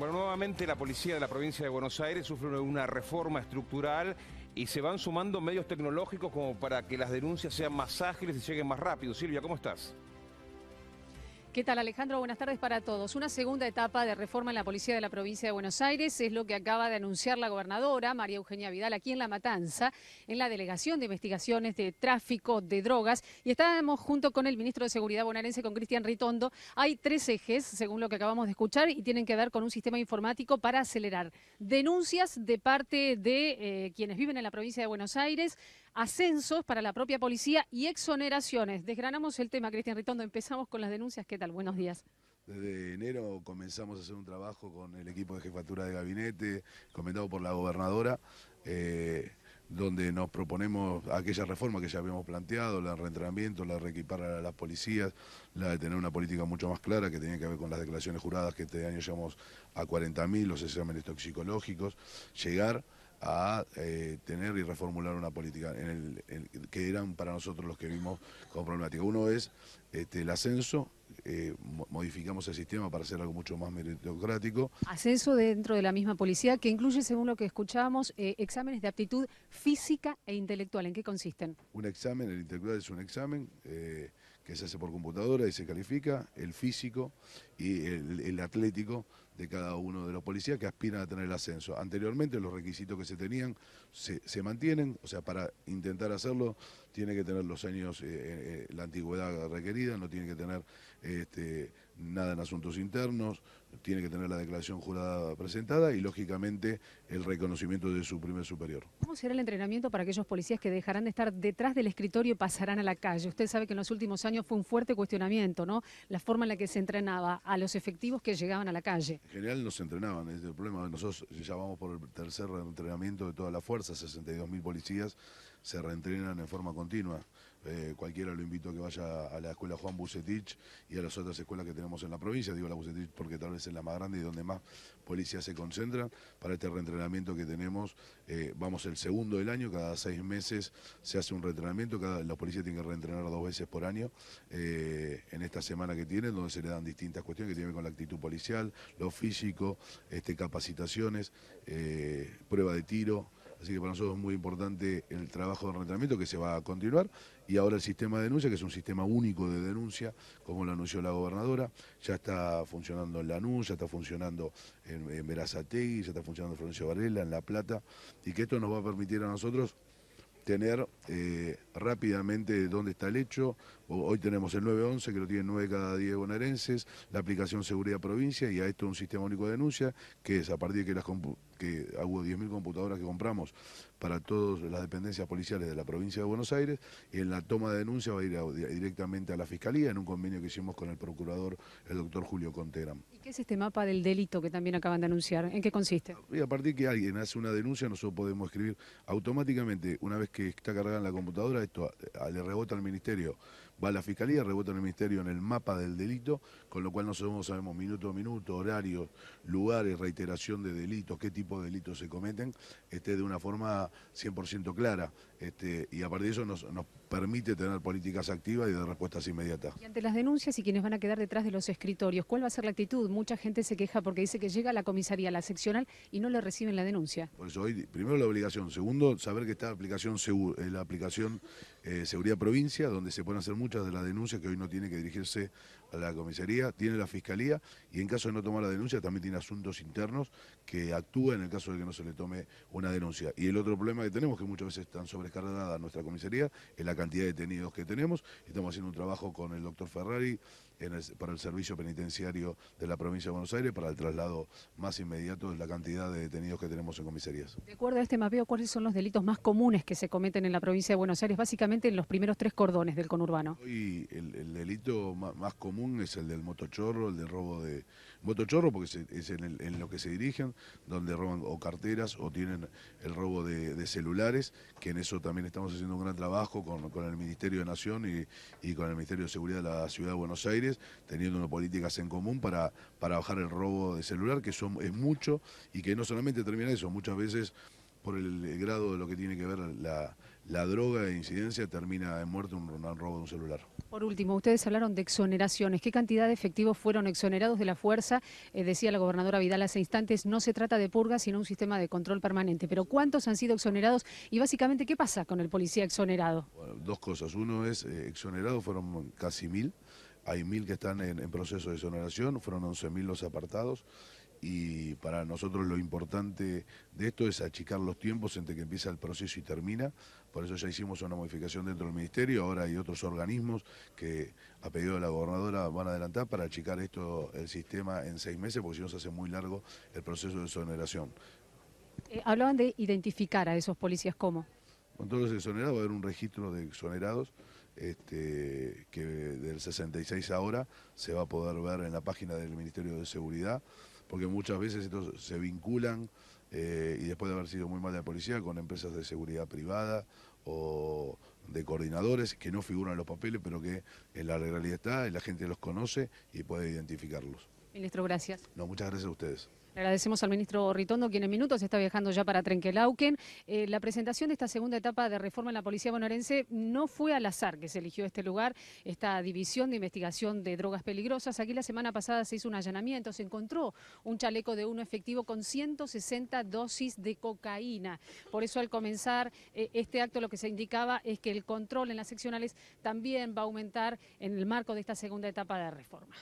Bueno, nuevamente la policía de la provincia de Buenos Aires sufre una reforma estructural y se van sumando medios tecnológicos como para que las denuncias sean más ágiles y lleguen más rápido. Silvia, ¿cómo estás? ¿Qué tal Alejandro? Buenas tardes para todos. Una segunda etapa de reforma en la Policía de la Provincia de Buenos Aires es lo que acaba de anunciar la gobernadora María Eugenia Vidal aquí en La Matanza, en la Delegación de Investigaciones de Tráfico de Drogas. Y estamos junto con el ministro de Seguridad bonaerense, con Cristian Ritondo. Hay tres ejes, según lo que acabamos de escuchar, y tienen que ver con un sistema informático para acelerar denuncias de parte de eh, quienes viven en la provincia de Buenos Aires, ascensos para la propia policía y exoneraciones. Desgranamos el tema, Cristian Ritondo. Empezamos con las denuncias. ¿Qué tal? Buenos días. Desde enero comenzamos a hacer un trabajo con el equipo de jefatura de gabinete, comentado por la gobernadora, eh, donde nos proponemos aquella reforma que ya habíamos planteado, el reentrenamiento, la de reequipar a las policías, la de tener una política mucho más clara que tenía que ver con las declaraciones juradas que este año llevamos a 40.000, los exámenes toxicológicos, llegar a eh, tener y reformular una política en el, que eran para nosotros los que vimos como problemática. Uno es este, el ascenso, eh, modificamos el sistema para hacer algo mucho más meritocrático. Ascenso dentro de la misma policía que incluye, según lo que escuchábamos, eh, exámenes de aptitud física e intelectual. ¿En qué consisten? Un examen, el intelectual es un examen que se hace por computadora y se califica, el físico y el, atlético de cada uno de los policías que aspiran a tener el ascenso. Anteriormente los requisitos que se tenían se, mantienen, o sea, para intentar hacerlo tiene que tener los años, eh, eh, eh, la antigüedad requerida, no tiene que tener este, nada en asuntos internos, tiene que tener la declaración jurada presentada y, lógicamente, el reconocimiento de su primer superior. ¿Cómo será el entrenamiento para aquellos policías que dejarán de estar detrás del escritorio y pasarán a la calle? Usted sabe que en los últimos años fue un fuerte cuestionamiento, ¿no? La forma en la que se entrenaba a los efectivos que llegaban a la calle. En general no se entrenaban, es el problema. Nosotros ya vamos por el tercer entrenamiento de toda la fuerza, 62.000 policías se reentrenan en forma continua. Eh, cualquiera lo invito a que vaya a la escuela Juan Bucetich y a las otras escuelas que tenemos en la provincia. Digo la Bucetich porque tal vez es la más grande y donde más policía se concentra Para este reentrenamiento que tenemos, eh, vamos el segundo del año, cada seis meses se hace un reentrenamiento. los policías tienen que reentrenar dos veces por año eh, en esta semana que tienen, donde se le dan distintas cuestiones que tienen que ver con la actitud policial, lo físico, este, capacitaciones, prueba de tiro. Así que para nosotros es muy importante el trabajo de reentrenamiento que se va a continuar y ahora el sistema de denuncia, que es un sistema único de denuncia, como lo anunció la gobernadora, ya está funcionando en Lanús, ya está funcionando en, Merazategui, ya está funcionando en Florencio Varela, en La Plata, y que esto nos va a permitir a nosotros tener eh, rápidamente dónde está el hecho. Hoy tenemos el 911, que lo tienen 9 cada 10 bonaerenses, la aplicación Seguridad Provincia y a esto un sistema único de denuncia, que es a partir de que las que hubo 10.000 computadoras que compramos para todas las dependencias policiales de la provincia de Buenos Aires, y en la toma de denuncia va a ir directamente a la Fiscalía en un convenio que hicimos con el procurador, el doctor Julio Conteram. ¿Y qué es este mapa del delito que también acaban de anunciar? ¿En qué consiste? Y a partir que alguien hace una denuncia, nosotros podemos escribir automáticamente, una vez que está cargada en la computadora, esto le rebota al Ministerio va a la fiscalía, rebota en el ministerio en el mapa del delito, con lo cual nosotros sabemos minuto a minuto, horarios, lugares, reiteración de delitos, qué tipo de delitos se cometen, este, de una forma 100% clara. Este, y a partir de eso nos, permite tener políticas activas y de respuestas inmediatas. Y ante las denuncias y quienes van a quedar detrás de los escritorios, ¿cuál va a ser la actitud? Mucha gente se queja porque dice que llega a la comisaría, la seccional, y no le reciben la denuncia. Por eso hoy, primero la obligación, segundo, saber que está aplicación, eh, la aplicación eh, Seguridad Provincia, donde se pueden hacer muchas de las denuncias que hoy no tiene que dirigirse la comisaría, tiene la fiscalía y en caso de no tomar la denuncia también tiene asuntos internos que actúa en el caso de que no se le tome una denuncia. Y el otro problema que tenemos, que muchas veces están sobrecargada nuestra comisaría, es la cantidad de detenidos que tenemos. Estamos haciendo un trabajo con el doctor Ferrari para el servicio penitenciario de la provincia de Buenos Aires para el traslado más inmediato de la cantidad de detenidos que tenemos en comisarías. De acuerdo a este mapeo, ¿cuáles son los delitos más comunes que se cometen en la provincia de Buenos Aires? Básicamente en los primeros tres cordones del conurbano. el, delito más común es el del motochorro, el de robo de... Motochorro porque es en, lo que se dirigen, donde roban o carteras o tienen el robo de, celulares, que en eso también estamos haciendo un gran trabajo con, el Ministerio de Nación y, con el Ministerio de Seguridad de la Ciudad de Buenos Aires, teniendo unas políticas en común para, para bajar el robo de celular, que son, es mucho y que no solamente termina eso, muchas veces por el, grado de lo que tiene que ver la, droga e incidencia, termina en muerte un, robo de un celular. Por último, ustedes hablaron de exoneraciones. ¿Qué cantidad de efectivos fueron exonerados de la fuerza? Eh, decía la gobernadora Vidal hace instantes, no se trata de purga, sino un sistema de control permanente. Pero ¿cuántos han sido exonerados? Y básicamente, ¿qué pasa con el policía exonerado? dos cosas. Uno es, eh, exonerados fueron casi mil. Hay mil que están en, proceso de exoneración, fueron mil los apartados y para nosotros lo importante de esto es achicar los tiempos entre que empieza el proceso y termina. Por eso ya hicimos una modificación dentro del Ministerio, ahora hay otros organismos que a pedido de la gobernadora van a adelantar para achicar esto, el sistema en seis meses, porque si no se hace muy largo el proceso de exoneración. Eh, hablaban de identificar a esos policías, ¿cómo? Con todos los exonerados va a haber un registro de exonerados este, que del 66 ahora se va a poder ver en la página del Ministerio de Seguridad porque muchas veces estos se vinculan eh, y después de haber sido muy mal de policía con empresas de seguridad privada o de coordinadores que no figuran en los papeles, pero que en la realidad está, la gente los conoce y puede identificarlos. Ministro, gracias. No, muchas gracias a ustedes. agradecemos al ministro Ritondo, quien en minutos está viajando ya para Trenquelauquen. Eh, la presentación de esta segunda etapa de reforma en la policía bonaerense no fue al azar que se eligió este lugar, esta división de investigación de drogas peligrosas. Aquí la semana pasada se hizo un allanamiento, se encontró un chaleco de uno efectivo con 160 dosis de cocaína. Por eso al comenzar eh, este acto lo que se indicaba es que el control en las seccionales también va a aumentar en el marco de esta segunda etapa de reforma.